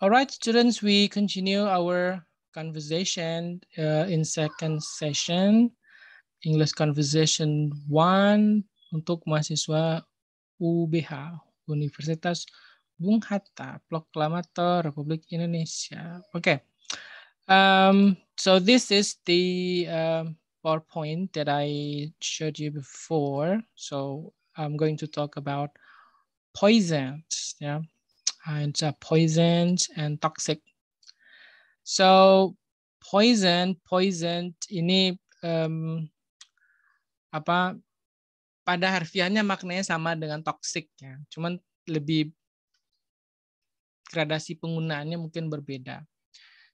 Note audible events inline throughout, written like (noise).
All right, students, we continue our conversation uh, in second session, English Conversation 1 untuk mahasiswa UBH, Universitas Bung Hatta, Proklamator Republik Indonesia. Okay, um, so this is the uh, PowerPoint that I showed you before. So I'm going to talk about poisons, yeah. and uh, poisoned and toxic. So poison, poison ini um, apa pada harfiahnya maknanya sama dengan toxic ya. Cuman lebih gradasi penggunaannya mungkin berbeda.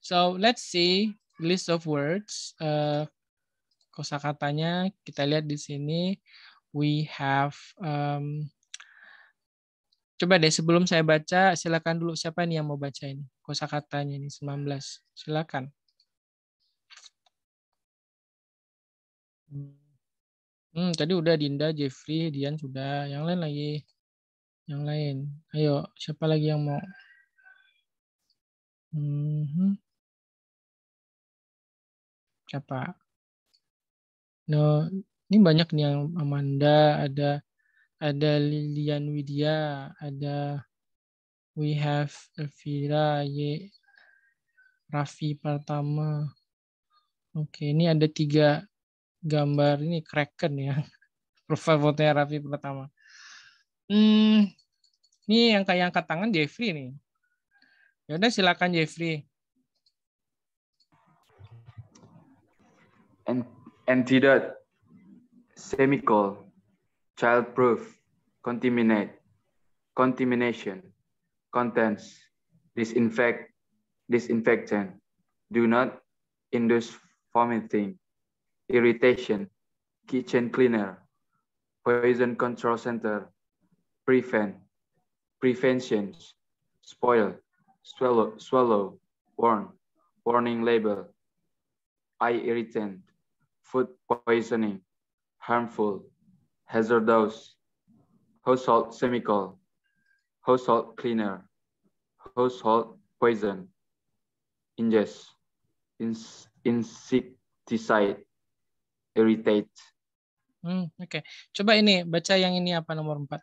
So let's see list of words. Uh, kosakatanya kita lihat di sini we have um, Coba deh sebelum saya baca, silakan dulu siapa nih yang mau baca ini? Kosakatanya ini 19. Silakan. Hmm, tadi udah Dinda, Jeffrey, Dian sudah. Yang lain lagi. Yang lain. Ayo, siapa lagi yang mau? Hmm. Siapa? No, ini banyak nih yang Amanda, ada ada Lilian Widya, ada we have Elvira Y Raffi Pertama. Oke, ini ada tiga gambar ini Kraken ya. (laughs) Profil fotonya Raffi Pertama. Hmm, ini yang kayak angkat tangan Jeffrey nih. Yaudah silakan Jeffrey. And and tidak childproof, contaminate, contamination, contents, disinfect, disinfectant, do not induce vomiting, irritation, kitchen cleaner, poison control center, prevent, preventions, spoil, swallow, swallow, warn, warning label, eye irritant, food poisoning, harmful, hazardous, household chemical, household cleaner, household poison, ingest, insecticide, irritate. Hmm, Oke, okay. coba ini baca yang ini apa nomor empat?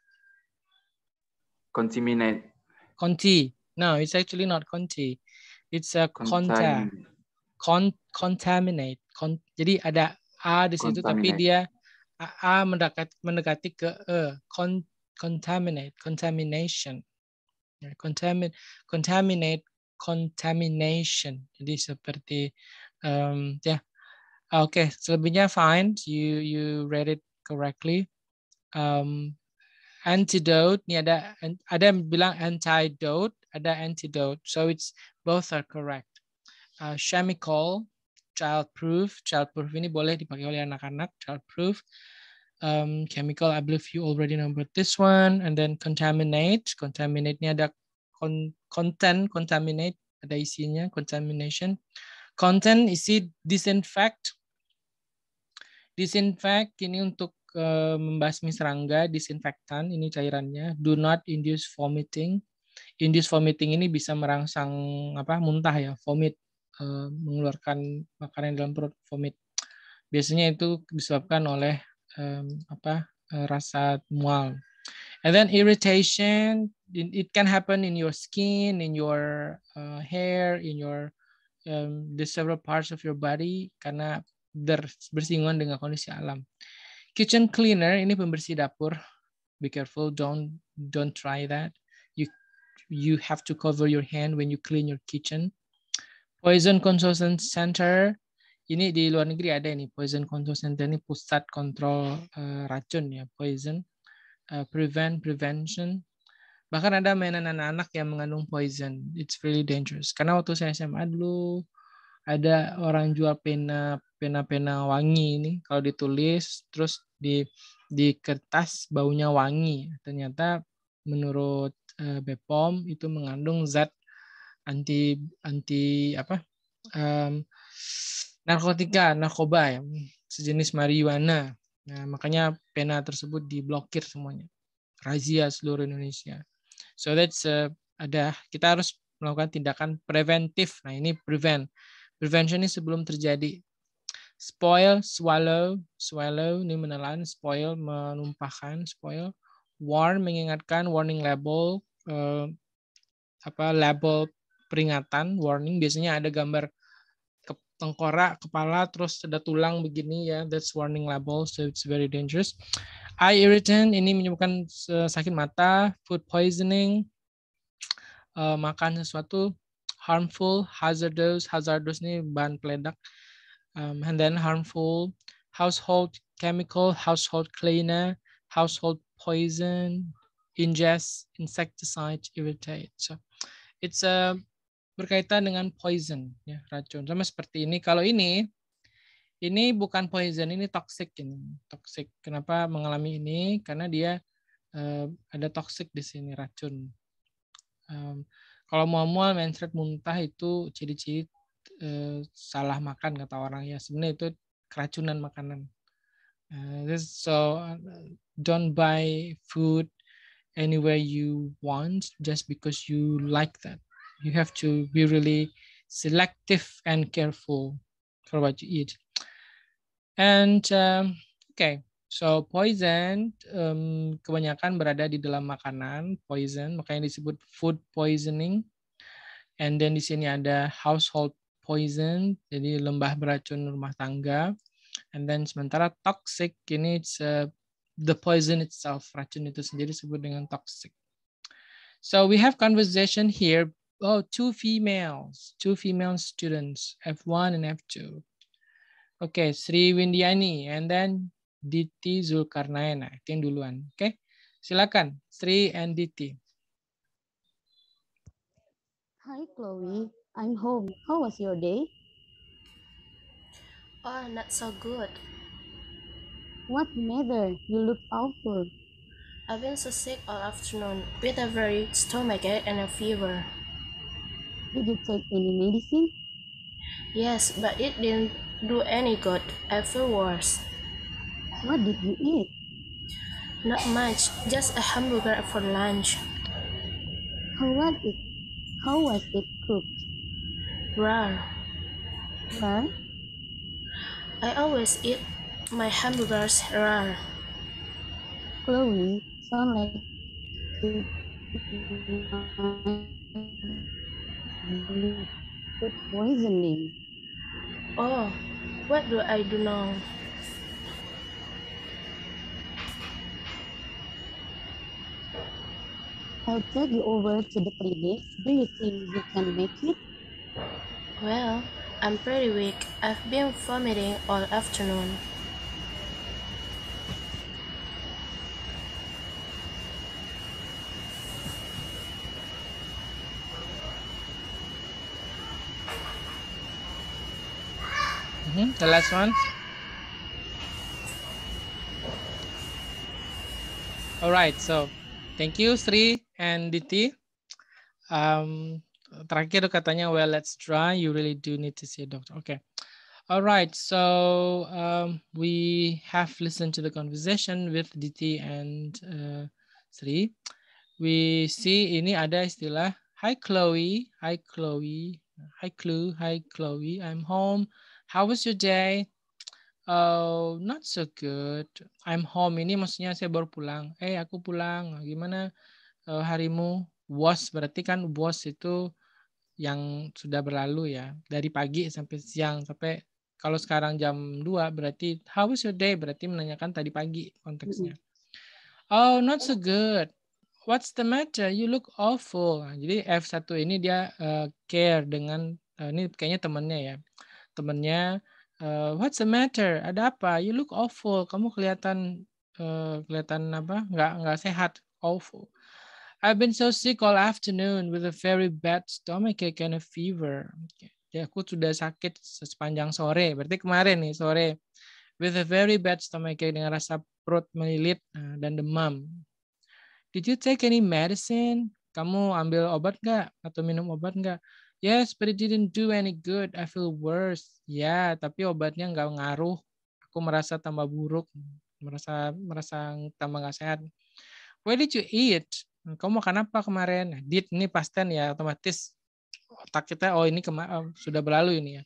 Contaminate. Conti. No, it's actually not conti. It's a contaminate Con contaminate. Con Jadi ada a di situ tapi dia A mendekati, mendekati ke E, con, contaminate, contamination. Ya, contamin, contaminate, contamination. Jadi seperti um, ya. Yeah. Oke, okay, selebihnya fine. You you read it correctly. Um, antidote, ini ada ada yang bilang antidote, ada antidote. So it's both are correct. Uh, chemical, Child proof, child proof ini boleh dipakai oleh anak-anak. Childproof. Um, chemical, I believe you already know about this one. And then contaminate. Contaminate ini ada con content, contaminate. Ada isinya, contamination. Content, isi disinfect. Disinfect ini untuk uh, membasmi serangga, disinfektan. Ini cairannya. Do not induce vomiting. Induce vomiting ini bisa merangsang apa muntah ya, vomit Eh, mengeluarkan makanan dalam perut vomit. Biasanya itu disebabkan oleh um, apa uh, rasa mual. And then irritation, it can happen in your skin, in your uh, hair, in your um, the several parts of your body karena bersinggungan dengan kondisi alam. Kitchen cleaner ini pembersih dapur. Be careful, don't don't try that. You you have to cover your hand when you clean your kitchen. Poison Control Center ini di luar negeri ada ini Poison Control Center ini pusat kontrol uh, racun ya poison uh, prevent prevention bahkan ada mainan anak-anak yang mengandung poison it's really dangerous karena waktu saya SMA dulu ada orang jual pena pena pena wangi ini kalau ditulis terus di di kertas baunya wangi ternyata menurut uh, eh, Bepom itu mengandung zat anti anti apa um, narkotika narkoba ya sejenis marijuana nah makanya pena tersebut diblokir semuanya razia seluruh Indonesia so that's uh, ada kita harus melakukan tindakan preventif nah ini prevent prevention ini sebelum terjadi spoil swallow swallow ini menelan spoil menumpahkan spoil warn mengingatkan warning label uh, apa label peringatan warning biasanya ada gambar ke tengkorak kepala terus ada tulang begini ya that's warning label so it's very dangerous eye irritant ini menyebabkan sakit mata food poisoning uh, makan sesuatu harmful hazardous hazardous ini bahan peledak um, and then harmful household chemical, household cleaner, household poison, ingest, insecticide, irritate. So it's a berkaitan dengan poison ya racun sama seperti ini kalau ini ini bukan poison ini toxic ini toxic kenapa mengalami ini karena dia uh, ada toxic di sini racun um, kalau mual-mual menstruat muntah itu ciri-ciri uh, salah makan kata orang ya sebenarnya itu keracunan makanan uh, this, so don't buy food anywhere you want just because you like that you have to be really selective and careful for what you eat. And um, okay, so poison um, kebanyakan berada di dalam makanan poison, makanya disebut food poisoning. And then di sini ada household poison, jadi lembah beracun rumah tangga. And then sementara toxic ini it's a, uh, the poison itself, racun itu sendiri disebut dengan toxic. So we have conversation here oh, two females, two female students, F1 and F2. Okay, Sri Windiani and then Diti Zulkarnain, I think duluan. Okay, silakan Sri and Diti. Hi Chloe, I'm home. How was your day? Oh, not so good. What matter? You look awful. I've been so sick all afternoon with a very stomachache and a fever. Did you take any medicine? Yes, but it didn't do any good afterwards. What did you eat? Not much, just a hamburger for lunch. How was it? How was it cooked? Rare. Rare? I always eat my hamburgers rare. Chloe sound like food poisoning. Oh, what do I do now? I'll take you over to the clinic. Do you think you can make it? Well, I'm pretty weak. I've been vomiting all afternoon. hmm? the last one all right so thank you Sri and Diti um, terakhir katanya well let's try you really do need to see a doctor okay all right so um, we have listened to the conversation with Diti and uh, Sri we see ini ada istilah hi Chloe hi Chloe hi Clue hi Chloe I'm home How was your day? Oh, not so good. I'm home. Ini maksudnya saya baru pulang. Eh, aku pulang. Nah, gimana uh, harimu? Was berarti kan was itu yang sudah berlalu ya. Dari pagi sampai siang sampai kalau sekarang jam 2 berarti how was your day berarti menanyakan tadi pagi konteksnya. Oh, not so good. What's the matter? You look awful. Nah, jadi F1 ini dia uh, care dengan uh, ini kayaknya temannya ya temennya uh, what's the matter ada apa you look awful kamu kelihatan uh, kelihatan apa nggak nggak sehat awful I've been so sick all afternoon with a very bad stomach ache and a fever. Okay. Ya, aku sudah sakit sepanjang sore. Berarti kemarin nih sore. With a very bad stomach ache dengan rasa perut melilit eh, dan demam. Did you take any medicine? Kamu ambil obat nggak? Atau minum obat nggak? Yes, but it didn't do any good. I feel worse. Ya, yeah, tapi obatnya nggak ngaruh. Aku merasa tambah buruk, merasa merasa tambah nggak sehat. What did you eat? Kamu makan apa kemarin? Did ini pasten ya, otomatis otak kita oh ini kema oh, sudah berlalu ini ya.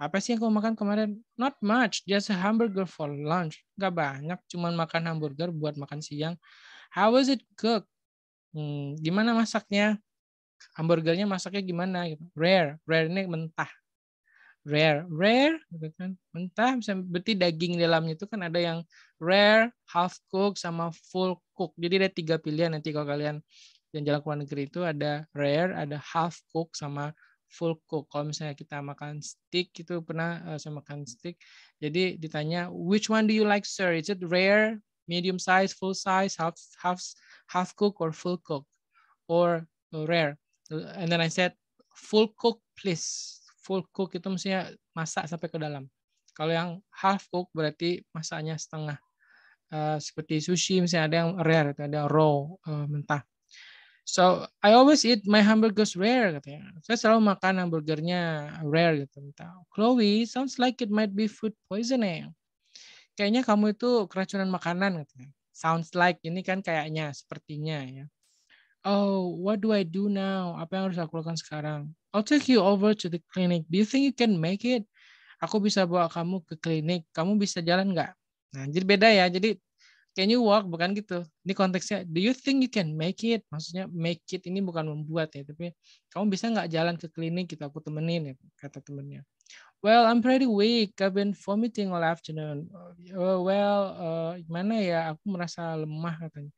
Apa sih yang kamu makan kemarin? Not much, just a hamburger for lunch. Gak banyak, cuman makan hamburger buat makan siang. How was it cooked? Hmm, gimana masaknya? hamburgernya masaknya gimana gitu. Rare, rare ini mentah. Rare, rare gitu kan. Mentah bisa berarti daging dalamnya itu kan ada yang rare, half cook sama full cook. Jadi ada tiga pilihan nanti kalau kalian yang jalan ke luar negeri itu ada rare, ada half cook sama full cook. Kalau misalnya kita makan steak itu pernah uh, saya makan steak. Jadi ditanya which one do you like sir? Is it rare, medium size, full size, half half half cook or full cook or oh, rare? And then I said, full cook please. Full cook itu maksudnya masak sampai ke dalam. Kalau yang half cook berarti masaknya setengah. Uh, seperti sushi misalnya ada yang rare, ada yang raw, uh, mentah. So I always eat my hamburgers rare katanya. Saya selalu makan hamburgernya rare gitu. Chloe sounds like it might be food poisoning. Kayaknya kamu itu keracunan makanan katanya. Sounds like ini kan kayaknya sepertinya ya oh, what do I do now? Apa yang harus aku lakukan sekarang? I'll take you over to the clinic. Do you think you can make it? Aku bisa bawa kamu ke klinik. Kamu bisa jalan nggak? Nah, jadi beda ya. Jadi can you walk bukan gitu. Ini konteksnya do you think you can make it? Maksudnya make it ini bukan membuat ya, tapi kamu bisa nggak jalan ke klinik Kita gitu? aku temenin ya, kata temennya. Well, I'm pretty weak. I've been vomiting all afternoon. Oh, well, uh, gimana ya? Aku merasa lemah katanya.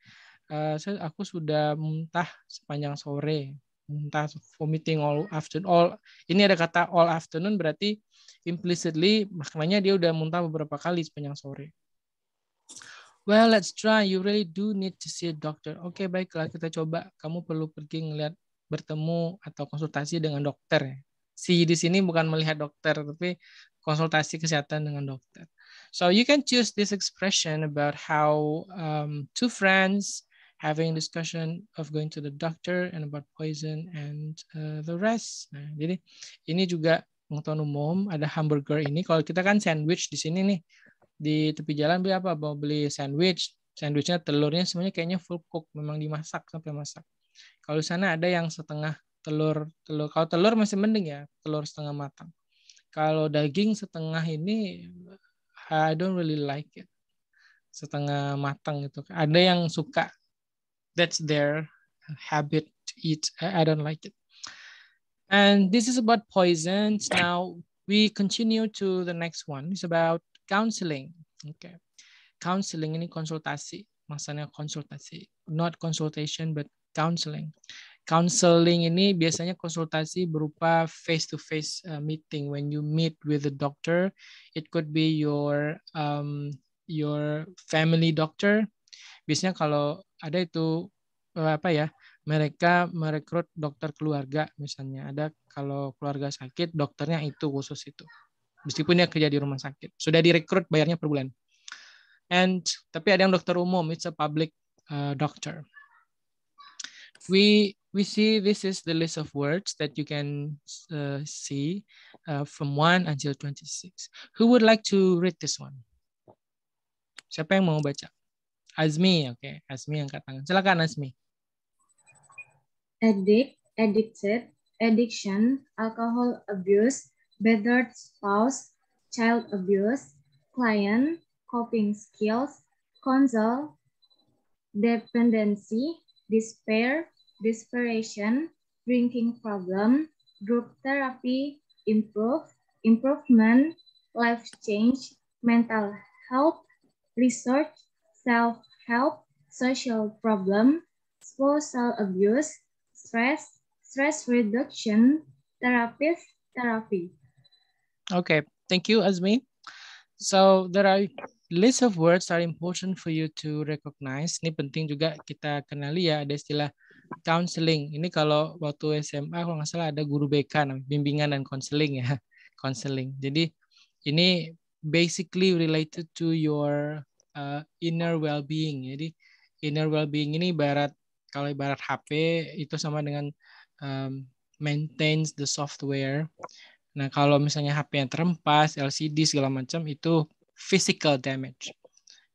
Eh, aku sudah muntah sepanjang sore muntah vomiting all afternoon all ini ada kata all afternoon berarti implicitly maknanya dia udah muntah beberapa kali sepanjang sore well let's try you really do need to see a doctor oke okay, baiklah kita coba kamu perlu pergi ngeliat bertemu atau konsultasi dengan dokter si di sini bukan melihat dokter tapi konsultasi kesehatan dengan dokter so you can choose this expression about how um, two friends having discussion of going to the doctor and about poison and uh, the rest. Nah, jadi ini juga pengetahuan umum ada hamburger ini. Kalau kita kan sandwich di sini nih di tepi jalan beli apa? Mau beli sandwich. Sandwichnya telurnya semuanya kayaknya full cook, memang dimasak sampai masak. Kalau di sana ada yang setengah telur telur. Kalau telur masih mending ya, telur setengah matang. Kalau daging setengah ini I don't really like it setengah matang gitu. Ada yang suka that's their habit to eat. I don't like it. And this is about poisons. Now we continue to the next one. It's about counseling. Okay. Counseling ini konsultasi. Masanya konsultasi. Not consultation but counseling. Counseling ini biasanya konsultasi berupa face-to-face -face, uh, meeting. When you meet with the doctor, it could be your um, your family doctor, biasanya kalau ada itu eh, apa ya mereka merekrut dokter keluarga misalnya ada kalau keluarga sakit dokternya itu khusus itu meskipun dia kerja di rumah sakit sudah direkrut bayarnya per bulan and tapi ada yang dokter umum it's a public uh, doctor we we see this is the list of words that you can uh, see uh, from 1 until 26 who would like to read this one siapa yang mau baca Azmi, oke. Okay. Azmi angkat tangan. Silakan Azmi. Addict, addicted, addiction, alcohol abuse, battered spouse, child abuse, client, coping skills, counsel, dependency, despair, desperation, drinking problem, group therapy, improve, improvement, life change, mental health, research, self-help, social problem, spousal abuse, stress, stress reduction, therapist, therapy. Okay, thank you, Azmi. So there are list of words are important for you to recognize. Ini penting juga kita kenali ya, ada istilah counseling. Ini kalau waktu SMA kalau nggak salah ada guru BK, bimbingan dan counseling ya, (laughs) counseling. Jadi ini basically related to your uh, inner well-being. Jadi inner well-being ini barat kalau ibarat HP itu sama dengan um, maintains the software. Nah kalau misalnya HP yang terempas, LCD segala macam itu physical damage.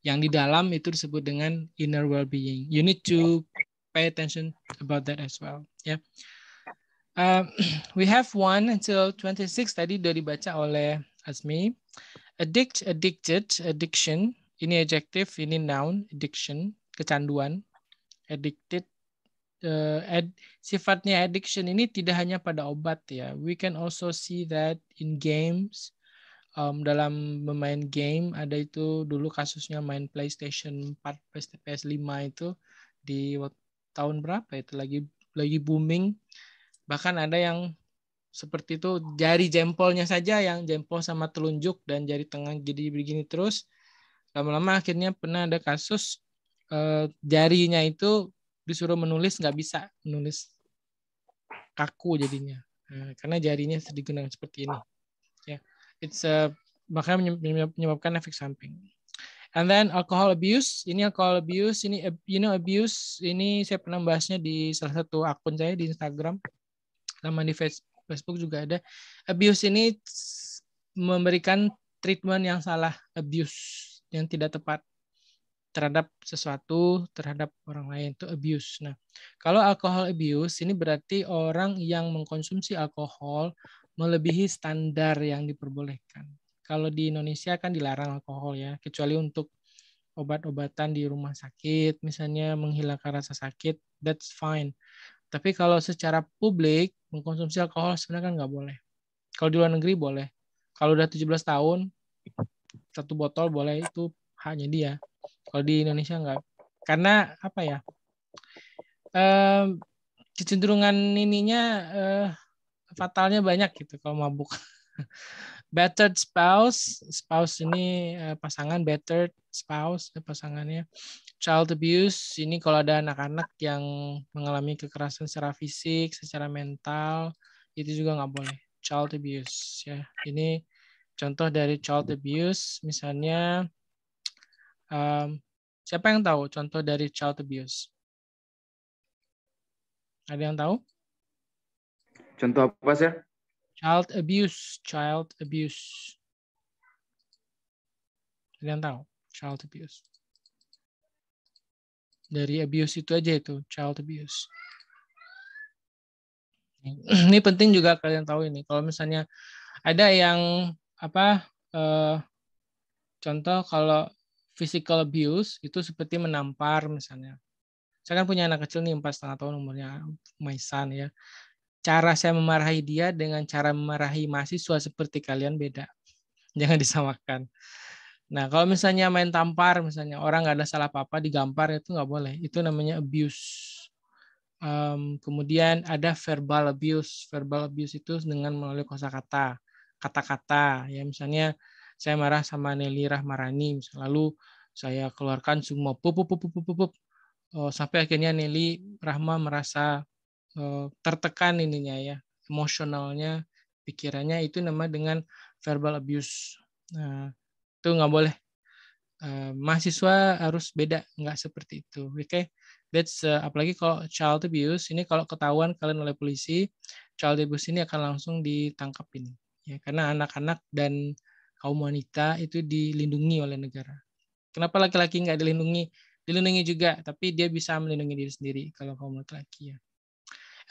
Yang di dalam itu disebut dengan inner well-being. You need to pay attention about that as well. Yeah. Ya. (clears throat) Um, we have one until 26 tadi sudah dibaca oleh Azmi. Addict, addicted, addiction, ini adjective, ini noun, addiction, kecanduan, addicted. Uh, ad, sifatnya addiction ini tidak hanya pada obat ya. We can also see that in games. Um, dalam bermain game ada itu dulu kasusnya main PlayStation 4, PS5 itu di tahun berapa itu lagi lagi booming. Bahkan ada yang seperti itu jari jempolnya saja yang jempol sama telunjuk dan jari tengah jadi begini terus lama-lama akhirnya pernah ada kasus eh, jarinya itu disuruh menulis nggak bisa menulis kaku jadinya nah, karena jarinya digunakan seperti ini ya yeah. it's a, makanya menyebabkan efek samping and then alcohol abuse ini alcohol abuse ini you know abuse ini saya pernah bahasnya di salah satu akun saya di Instagram sama di Facebook juga ada abuse ini memberikan treatment yang salah abuse yang tidak tepat terhadap sesuatu, terhadap orang lain itu abuse. Nah, kalau alkohol abuse ini berarti orang yang mengkonsumsi alkohol melebihi standar yang diperbolehkan. Kalau di Indonesia kan dilarang alkohol ya, kecuali untuk obat-obatan di rumah sakit, misalnya menghilangkan rasa sakit, that's fine. Tapi kalau secara publik mengkonsumsi alkohol sebenarnya kan nggak boleh. Kalau di luar negeri boleh. Kalau udah 17 tahun satu botol boleh itu hanya dia kalau di Indonesia enggak karena apa ya um, kecenderungan ininya uh, fatalnya banyak gitu kalau mabuk (laughs) battered spouse spouse ini uh, pasangan battered spouse eh, pasangannya child abuse ini kalau ada anak-anak yang mengalami kekerasan secara fisik secara mental itu juga nggak boleh child abuse ya ini Contoh dari child abuse misalnya um, siapa yang tahu contoh dari child abuse? Ada yang tahu? Contoh apa sih? Child abuse, child abuse. Ada yang tahu? Child abuse. Dari abuse itu aja itu, child abuse. Ini penting juga kalian tahu ini. Kalau misalnya ada yang apa eh, contoh kalau physical abuse itu seperti menampar misalnya. Saya kan punya anak kecil nih empat setengah tahun umurnya my son ya. Cara saya memarahi dia dengan cara memarahi mahasiswa seperti kalian beda. (laughs) Jangan disamakan. Nah kalau misalnya main tampar misalnya orang nggak ada salah apa-apa digampar itu nggak boleh. Itu namanya abuse. Um, kemudian ada verbal abuse. Verbal abuse itu dengan melalui kosakata kata-kata ya misalnya saya marah sama Nelly Rahmarani lalu saya keluarkan semua pup pup pup pup pup oh, sampai akhirnya Nelly Rahma merasa oh, tertekan ininya ya emosionalnya pikirannya itu nama dengan verbal abuse nah, itu nggak boleh eh, mahasiswa harus beda nggak seperti itu oke okay? that's uh, apalagi kalau child abuse ini kalau ketahuan kalian oleh polisi child abuse ini akan langsung ditangkap ini ya karena anak-anak dan kaum wanita itu dilindungi oleh negara. Kenapa laki-laki nggak dilindungi? Dilindungi juga, tapi dia bisa melindungi diri sendiri kalau kaum laki-laki ya.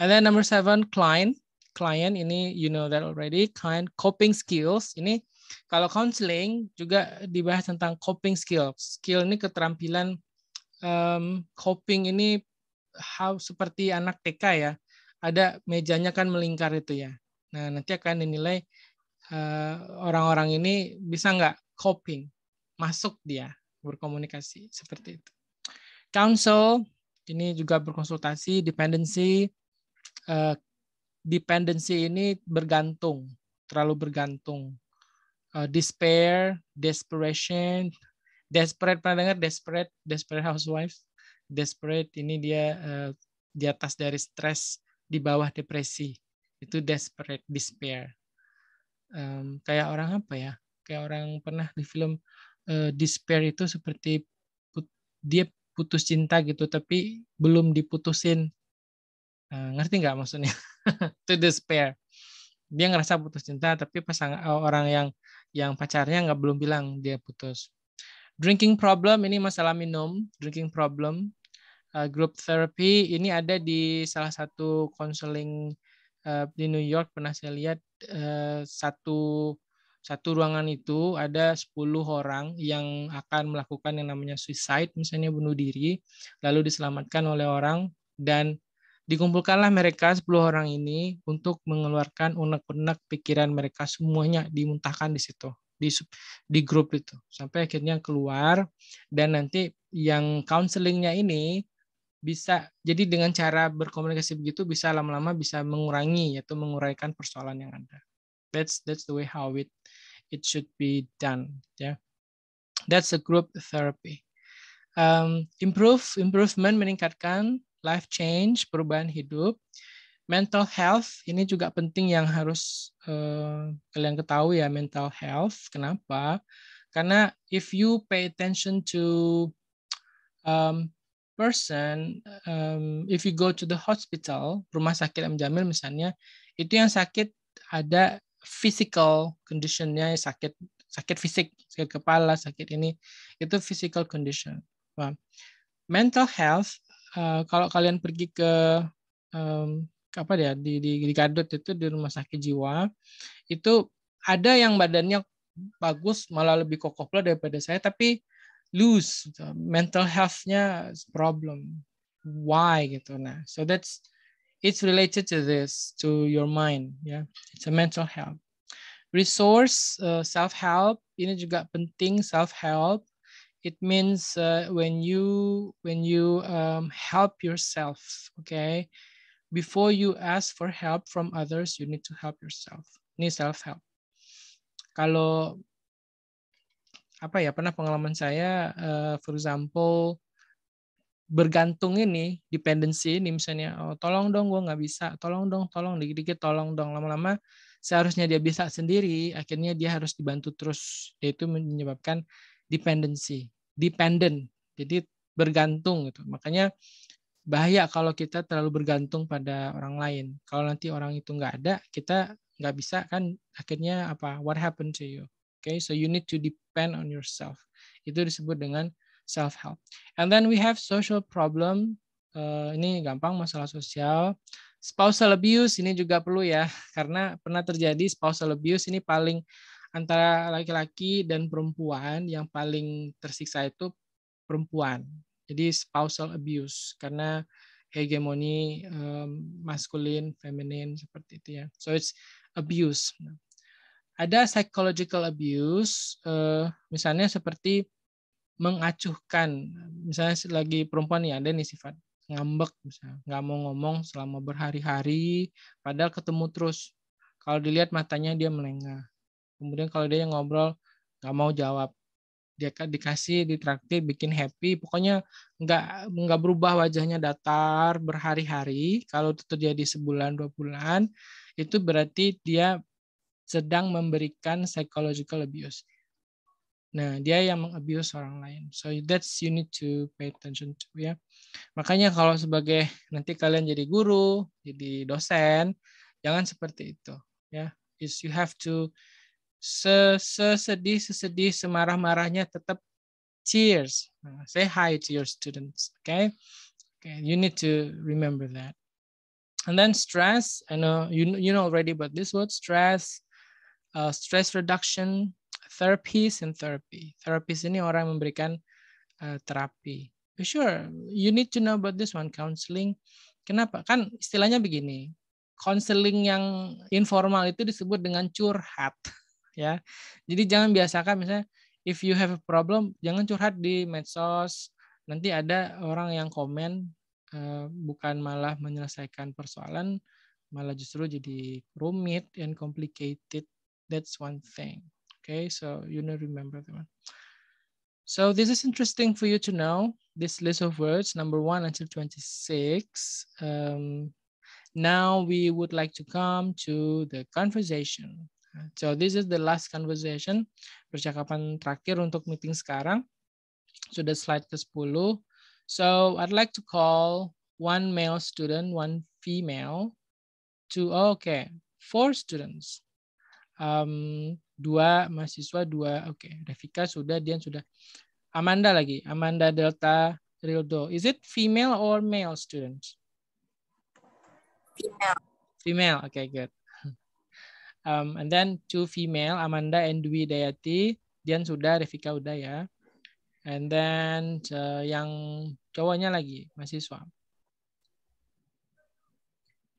And then number seven, client. Client ini you know that already. Client coping skills ini kalau counseling juga dibahas tentang coping skills. Skill ini keterampilan um, coping ini how seperti anak TK ya. Ada mejanya kan melingkar itu ya. Nah, nanti akan dinilai Eh, orang-orang ini bisa nggak coping, masuk dia berkomunikasi seperti itu. Counsel ini juga berkonsultasi, dependency, uh, dependency ini bergantung, terlalu bergantung. uh, despair, desperation, desperate pernah dengar desperate, desperate housewife, desperate ini dia uh, di atas dari stres, di bawah depresi itu desperate, despair um, kayak orang apa ya kayak orang pernah di film uh, despair itu seperti put, dia putus cinta gitu tapi belum diputusin uh, ngerti nggak maksudnya (laughs) to despair dia ngerasa putus cinta tapi pasangan eh, orang yang yang pacarnya nggak belum bilang dia putus drinking problem ini masalah minum drinking problem uh, group therapy ini ada di salah satu counseling uh, di New York pernah saya lihat Eh, satu satu ruangan itu ada 10 orang yang akan melakukan yang namanya suicide, misalnya bunuh diri, lalu diselamatkan oleh orang dan dikumpulkanlah mereka 10 orang ini untuk mengeluarkan unek-unek pikiran mereka semuanya dimuntahkan di situ di di grup itu sampai akhirnya keluar dan nanti yang counselingnya ini bisa jadi dengan cara berkomunikasi begitu bisa lama-lama bisa mengurangi yaitu menguraikan persoalan yang ada. That's that's the way how it it should be done. Yeah, that's a group therapy. Um, improve improvement meningkatkan life change perubahan hidup mental health ini juga penting yang harus uh, kalian ketahui ya mental health kenapa karena if you pay attention to um, person, um, if you go to the hospital, rumah sakit M Jamil misalnya, itu yang sakit ada physical conditionnya sakit sakit fisik, sakit kepala, sakit ini itu physical condition. Wow. Mental health, uh, kalau kalian pergi ke um, apa ya di, di di Gadot itu di rumah sakit jiwa itu ada yang badannya bagus malah lebih kokoh pula daripada saya tapi lose. mental health niya problem. Why gitu na. So that's it's related to this to your mind yeah it's a mental health resource uh, self help ini juga penting self help it means uh, when you when you um, help yourself okay before you ask for help from others you need to help yourself ini self help kalau apa ya pernah pengalaman saya uh, for example bergantung ini dependensi ini misalnya oh tolong dong gue nggak bisa tolong dong tolong dikit-dikit tolong dong lama-lama seharusnya dia bisa sendiri akhirnya dia harus dibantu terus yaitu menyebabkan dependensi dependent jadi bergantung gitu makanya bahaya kalau kita terlalu bergantung pada orang lain kalau nanti orang itu nggak ada kita nggak bisa kan akhirnya apa what happened to you Okay, so you need to depend on yourself. Itu disebut dengan self help. And then we have social problem. Uh, ini gampang masalah sosial. Spousal abuse ini juga perlu ya (laughs) karena pernah terjadi spousal abuse ini paling antara laki-laki dan perempuan yang paling tersiksa itu perempuan. Jadi spousal abuse karena hegemoni um, maskulin, feminin seperti itu ya. So it's abuse ada psychological abuse, eh, misalnya seperti mengacuhkan, misalnya lagi perempuan ya, ada nih sifat ngambek, misalnya nggak mau ngomong selama berhari-hari, padahal ketemu terus. Kalau dilihat matanya dia melengah. Kemudian kalau dia yang ngobrol nggak mau jawab, dia dikasih ditraktir bikin happy pokoknya nggak nggak berubah wajahnya datar berhari-hari kalau itu terjadi sebulan dua bulan itu berarti dia sedang memberikan psychological abuse. Nah, dia yang mengabuse orang lain. So that's you need to pay attention to ya. Makanya kalau sebagai nanti kalian jadi guru, jadi dosen, jangan seperti itu ya. Is you have to sesedih sesedih semarah-marahnya tetap cheers. Nah, say hi to your students, okay? Okay, you need to remember that. And then stress, I know you you know already about this word stress uh, stress reduction therapies and therapy. Therapies ini orang yang memberikan uh, terapi. Sure, you need to know about this one counseling. Kenapa? Kan istilahnya begini. Counseling yang informal itu disebut dengan curhat, ya. Jadi jangan biasakan misalnya if you have a problem, jangan curhat di medsos. Nanti ada orang yang komen uh, bukan malah menyelesaikan persoalan, malah justru jadi rumit and complicated That's one thing. Okay, so you know, remember them. one. So this is interesting for you to know, this list of words, number one until 26. Um, now we would like to come to the conversation. So this is the last conversation, percakapan terakhir untuk meeting sekarang. So the slide ke-10. So I'd like to call one male student, one female, two, oh, okay, four students. um, dua mahasiswa dua oke okay. Revika sudah Dian sudah Amanda lagi Amanda Delta Rildo is it female or male students female female okay good um, (laughs) and then two female Amanda and Dwi Dayati Dian sudah Revika udah ya and then uh, yang cowoknya lagi mahasiswa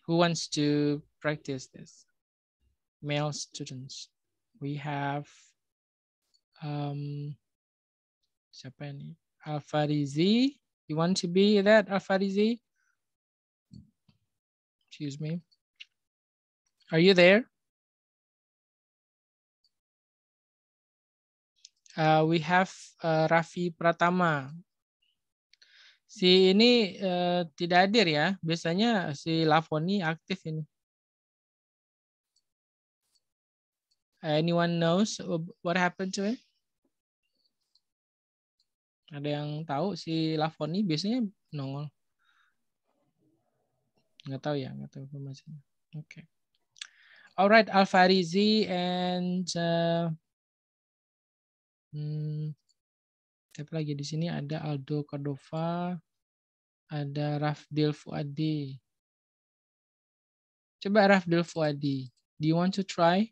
who wants to practice this male students. We have um, siapa ini? Alfarizi. You want to be that Alfarizi? Excuse me. Are you there? Uh, we have uh, Raffi Pratama. Si ini uh, tidak hadir ya. Biasanya si Lavoni aktif ini. Anyone knows what happened to him? Ada yang tahu si Lafoni biasanya nongol? Nggak tahu ya, nggak tahu informasinya. Oke. Okay. Alright, Alfarizi and uh, hmm, siapa lagi di sini ada Aldo Cordova, ada Rafdil Fuadi. Coba Rafdil Fuadi. Do you want to try?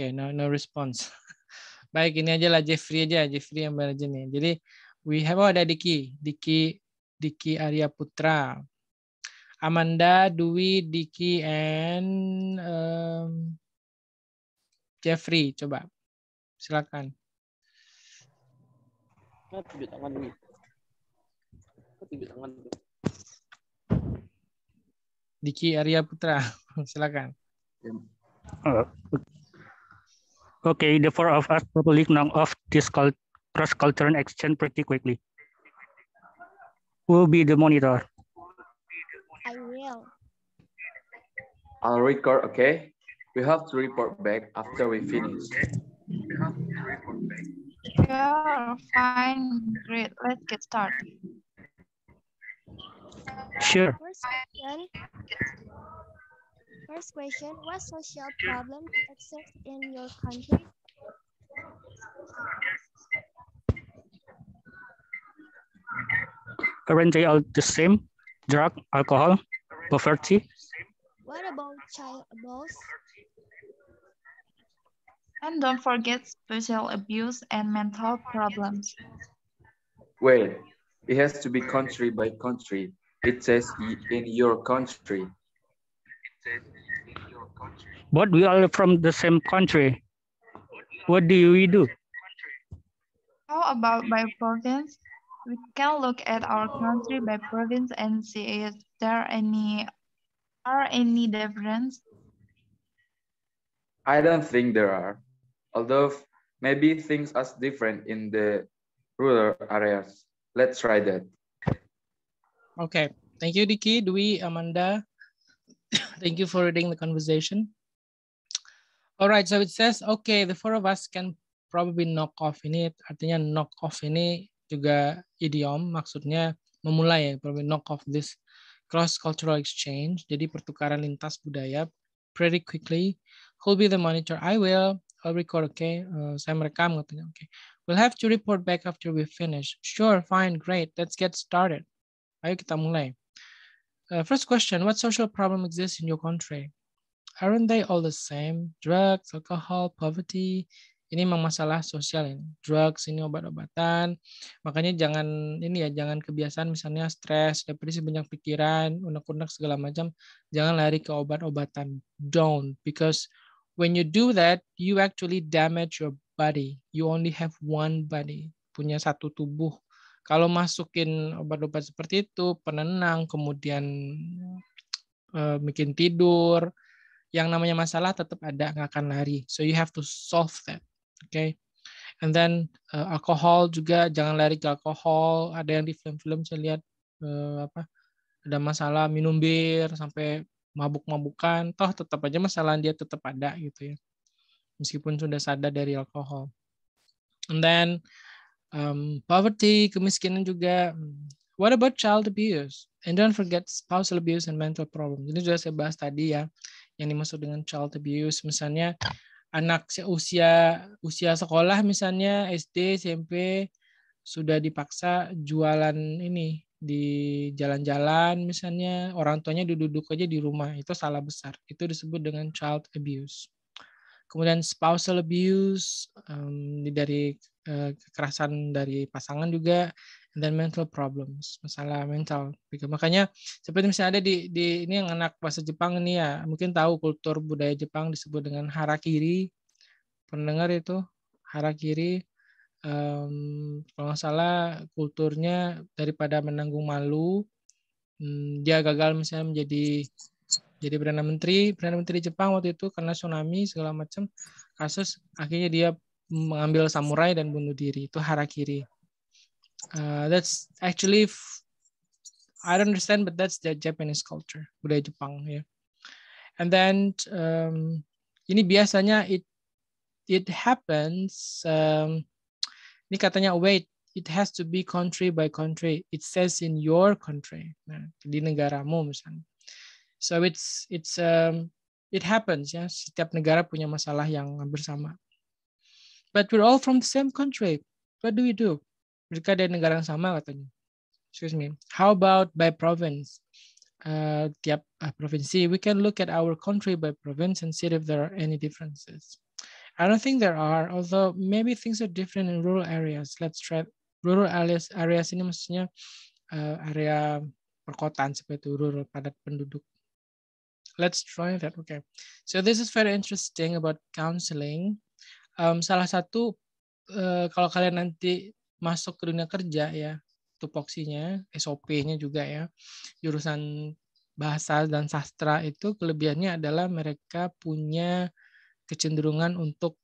Oke, okay, no no response. (laughs) Baik, ini aja lah Jeffrey aja, Jeffrey yang belajar nih. Jadi we have oh, ada Diki, Diki Diki Arya Putra. Amanda, Dwi, Diki, and um, Jeffrey. Coba, silakan. Tujuh tangan ini. Tujuh tangan. Diki Arya Putra, (laughs) silakan. Halo. Okay, the four of us probably knocked of this cross-cultural exchange pretty quickly. Who'll be the monitor? I will. I'll record, okay? We have to report back after we finish. Sure. fine, great. Let's get started. Sure. First question, what social problems exist in your country? Currently all the same, drug, alcohol, poverty. What about child abuse? And don't forget special abuse and mental problems. Well, it has to be country by country. It says in your country. It says but we are from the same country. What do we do? How about by province? We can look at our country by province and see if there any are any difference. I don't think there are, although maybe things are different in the rural areas. Let's try that. Okay, thank you, Diki, Dwi, Amanda, Thank you for reading the conversation. All right, so it says, okay, the four of us can probably knock off. in it. artinya knock off ini juga idiom, maksudnya memulai probably knock off this cross-cultural exchange, jadi pertukaran lintas budaya, pretty quickly. Who'll be the monitor? I will. I'll record, okay? Uh, saya merekam, katanya, okay. We'll have to report back after we finish. Sure, fine, great. Let's get started. Ayo kita mulai. Uh, first question, what social problem exists in your country? Aren't they all the same? Drugs, alcohol, poverty. Ini memang masalah sosial ini. Drugs, ini obat-obatan. Makanya jangan ini ya, jangan kebiasaan misalnya stres, depresi, banyak pikiran, unek-unek segala macam. Jangan lari ke obat-obatan. Don't, because when you do that, you actually damage your body. You only have one body. Punya satu tubuh kalau masukin obat-obat seperti itu, penenang, kemudian eh, bikin tidur, yang namanya masalah tetap ada nggak akan lari. So you have to solve that, okay? And then uh, alkohol juga jangan lari ke alkohol. Ada yang di film-film saya lihat uh, apa ada masalah minum bir sampai mabuk-mabukan, toh tetap aja masalah dia tetap ada gitu ya. Meskipun sudah sadar dari alkohol. And then um, poverty, kemiskinan juga. What about child abuse? And don't forget spousal abuse and mental problems. Ini sudah saya bahas tadi ya, yang dimaksud dengan child abuse. Misalnya anak usia usia sekolah misalnya SD, SMP sudah dipaksa jualan ini di jalan-jalan misalnya orang tuanya duduk-duduk aja di rumah itu salah besar itu disebut dengan child abuse kemudian spousal abuse um, dari Eh, kekerasan dari pasangan juga dan mental problems masalah mental gitu. makanya seperti misalnya ada di di ini yang anak bahasa Jepang ini ya mungkin tahu kultur budaya Jepang disebut dengan harakiri pendengar itu harakiri um, kalau nggak salah kulturnya daripada menanggung malu um, dia gagal misalnya menjadi jadi perdana menteri perdana menteri Jepang waktu itu karena tsunami segala macam kasus akhirnya dia mengambil samurai dan bunuh diri itu harakiri. Uh, that's actually I don't understand, but that's the Japanese culture, budaya Jepang ya. Yeah. And then um, ini biasanya it it happens. Um, ini katanya wait, it has to be country by country. It says in your country, nah, di negaramu misalnya. So it's it's um, it happens ya. Setiap negara punya masalah yang bersama. But we're all from the same country. What do we do? Mereka dari negara yang sama katanya. Excuse me. How about by province? Uh, tiap uh, ah, provinsi, we can look at our country by province and see if there are any differences. I don't think there are, although maybe things are different in rural areas. Let's try rural areas. Areas ini maksudnya uh, area perkotaan seperti itu, rural padat penduduk. Let's try that. Okay. So this is very interesting about counseling. um, salah satu uh, kalau kalian nanti masuk ke dunia kerja ya tupoksinya SOP-nya juga ya jurusan bahasa dan sastra itu kelebihannya adalah mereka punya kecenderungan untuk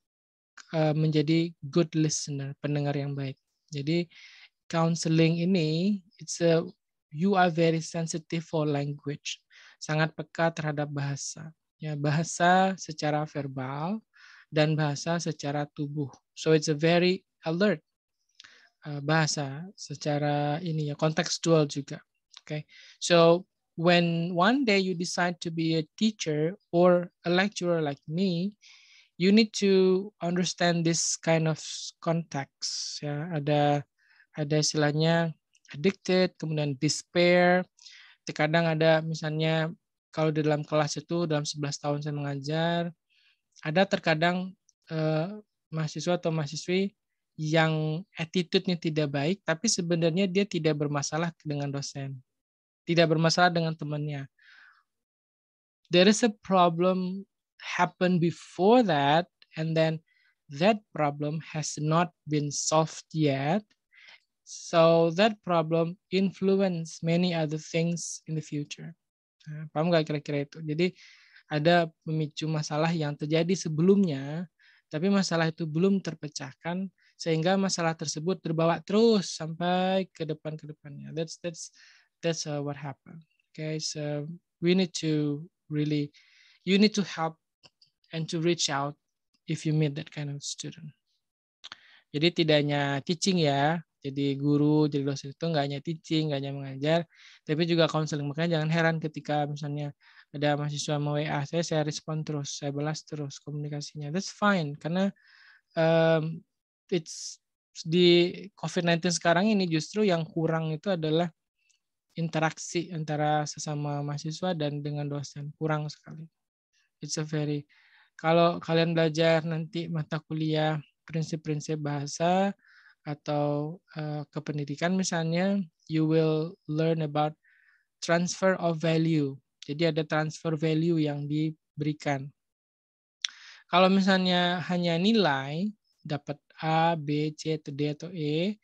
uh, menjadi good listener pendengar yang baik jadi counseling ini it's a you are very sensitive for language sangat peka terhadap bahasa ya bahasa secara verbal dan bahasa secara tubuh. So it's a very alert uh, bahasa secara ini ya kontekstual juga. Okay. So when one day you decide to be a teacher or a lecturer like me, you need to understand this kind of context. Ya, ada ada istilahnya addicted, kemudian despair. Terkadang ada misalnya kalau di dalam kelas itu dalam 11 tahun saya mengajar, ada terkadang eh, mahasiswa atau mahasiswi yang attitude-nya tidak baik, tapi sebenarnya dia tidak bermasalah dengan dosen, tidak bermasalah dengan temannya. There is a problem happen before that, and then that problem has not been solved yet. So that problem influence many other things in the future. Nah, paham nggak kira-kira itu? Jadi ada pemicu masalah yang terjadi sebelumnya, tapi masalah itu belum terpecahkan sehingga masalah tersebut terbawa terus sampai ke depan ke depannya. That's that's that's uh, what happened. Okay, so we need to really you need to help and to reach out if you meet that kind of student. Jadi tidak hanya teaching ya, jadi guru, jadi dosen itu nggak hanya teaching, nggak hanya mengajar, tapi juga counseling. Makanya jangan heran ketika misalnya ada mahasiswa mau WA saya saya respon terus saya balas terus komunikasinya that's fine karena um, it's di COVID-19 sekarang ini justru yang kurang itu adalah interaksi antara sesama mahasiswa dan dengan dosen kurang sekali. It's a very kalau kalian belajar nanti mata kuliah prinsip-prinsip bahasa atau uh, kependidikan misalnya, you will learn about transfer of value. Jadi ada transfer value yang diberikan. Kalau misalnya hanya nilai, dapat A, B, C, D, atau e,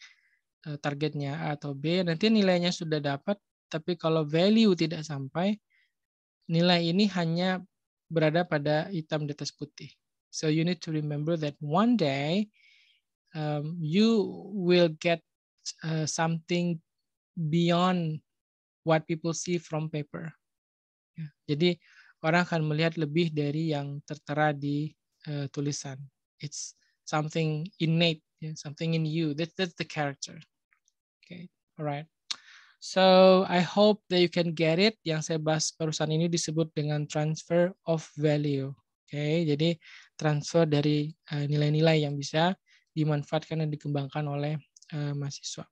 e, targetnya A atau B, nanti nilainya sudah dapat, tapi kalau value tidak sampai, nilai ini hanya berada pada hitam di atas putih. So you need to remember that one day um, you will get uh, something beyond what people see from paper. Jadi orang akan melihat lebih dari yang tertera di uh, tulisan. It's something innate, yeah, something in you. That, that's the character. Okay, alright. So I hope that you can get it. Yang saya bahas perusahaan ini disebut dengan transfer of value. Oke, okay, jadi transfer dari eh, nilai-nilai uh, yang bisa dimanfaatkan dan dikembangkan oleh uh, mahasiswa.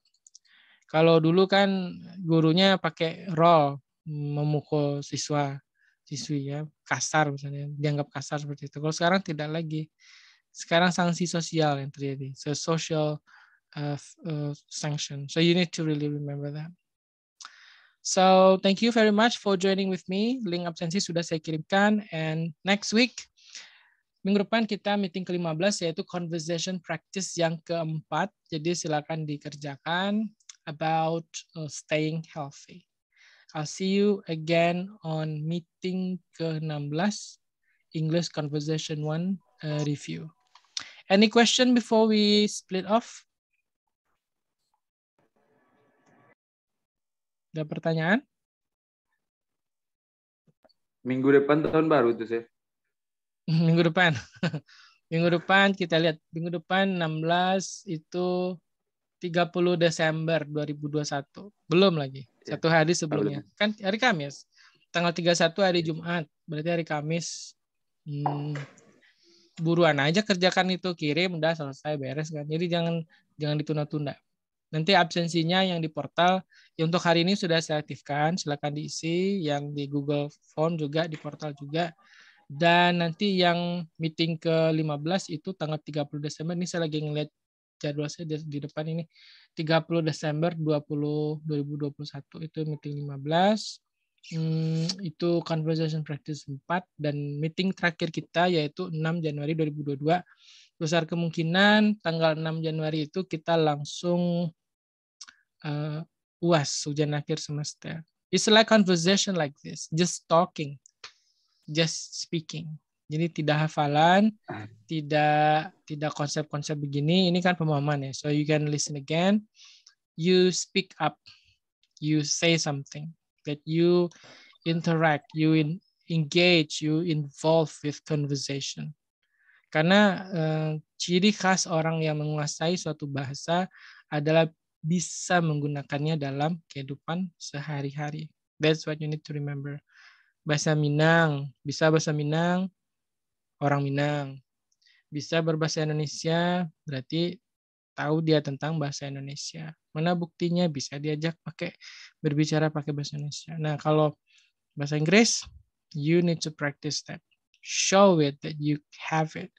Kalau dulu kan gurunya pakai role, memukul siswa siswi ya kasar misalnya dianggap kasar seperti itu kalau sekarang tidak lagi sekarang sanksi sosial yang terjadi so social uh, uh, sanction so you need to really remember that so thank you very much for joining with me link absensi sudah saya kirimkan and next week minggu depan kita meeting ke-15 yaitu conversation practice yang keempat jadi silakan dikerjakan about uh, staying healthy I'll see you again on meeting ke-16, English Conversation 1 uh, review. Any question before we split off? Ada pertanyaan? Minggu depan tahun baru itu sih. (laughs) Minggu depan. (laughs) minggu depan kita lihat. Minggu depan 16 itu 30 Desember 2021. Belum lagi. Iya. satu hari sebelumnya. Kan hari Kamis. Tanggal 31 hari iya. Jumat. Berarti hari Kamis. Hmm, buruan aja kerjakan itu kirim udah selesai beres kan. Jadi jangan jangan ditunda-tunda. Nanti absensinya yang di portal ya untuk hari ini sudah saya aktifkan, silakan diisi yang di Google Form juga di portal juga. Dan nanti yang meeting ke-15 itu tanggal 30 Desember ini saya lagi ngeliat jadwal saya di depan ini 30 Desember 20 2021 itu meeting 15 Hmm, itu conversation practice 4 dan meeting terakhir kita yaitu 6 Januari 2022. Besar kemungkinan tanggal 6 Januari itu kita langsung uh, UAS ujian akhir semester. It's like conversation like this, just talking, just speaking. Jadi tidak hafalan, ah. tidak tidak konsep-konsep begini. Ini kan pemahaman ya. So you can listen again. You speak up. You say something that you interact, you in, engage, you involve with conversation. Karena uh, ciri khas orang yang menguasai suatu bahasa adalah bisa menggunakannya dalam kehidupan sehari-hari. That's what you need to remember bahasa Minang, bisa bahasa Minang, orang Minang. Bisa berbahasa Indonesia, berarti tahu dia tentang bahasa Indonesia. Mana buktinya bisa diajak pakai berbicara pakai bahasa Indonesia. Nah, kalau bahasa Inggris, you need to practice that. Show it that you have it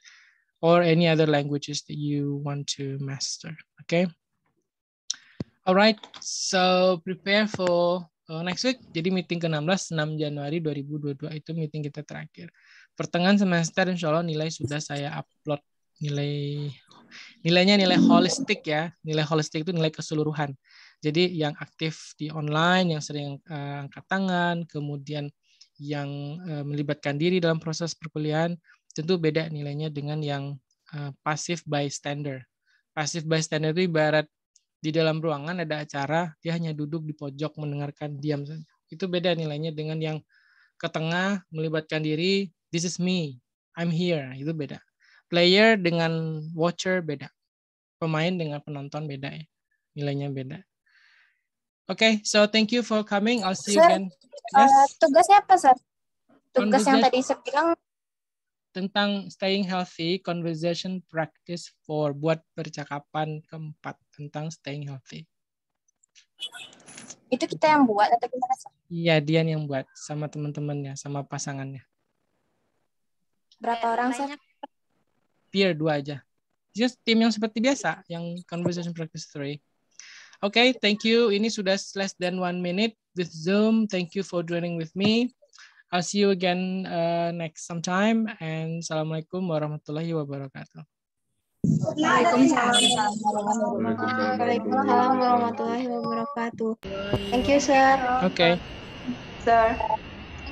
or any other languages that you want to master, okay? Alright, so prepare for uh, next week. Jadi meeting ke-16, 6 Januari 2022 itu meeting kita terakhir pertengahan semester insya Allah nilai sudah saya upload nilai nilainya nilai holistik ya nilai holistik itu nilai keseluruhan jadi yang aktif di online yang sering uh, angkat tangan kemudian yang eh, melibatkan diri dalam proses perkuliahan tentu beda nilainya dengan yang uh, eh, pasif bystander pasif bystander itu ibarat di dalam ruangan ada acara dia hanya duduk di pojok mendengarkan diam saja itu beda nilainya dengan yang ke tengah melibatkan diri This is me. I'm here. Itu beda. Player dengan watcher beda. Pemain dengan penonton beda ya. Nilainya beda. Oke, okay, so thank you for coming. I'll see sir, you again. Uh, yes. Uh, tugasnya apa, Sir? Tugas yang tadi saya bilang tentang staying healthy conversation practice for buat percakapan keempat tentang staying healthy. Itu kita yang buat atau gimana? Iya, Dian yang buat sama teman-temannya, sama pasangannya. Berapa orang sih? Peer dua aja. Just tim yang seperti biasa, yang conversation practice three. Oke, okay, thank you. Ini sudah less than one minute with Zoom. Thank you for joining with me. I'll see you again uh, next sometime. And assalamualaikum warahmatullahi wabarakatuh. Waalaikumsalam warahmatullahi wabarakatuh. Thank you, sir. Okay. Sir.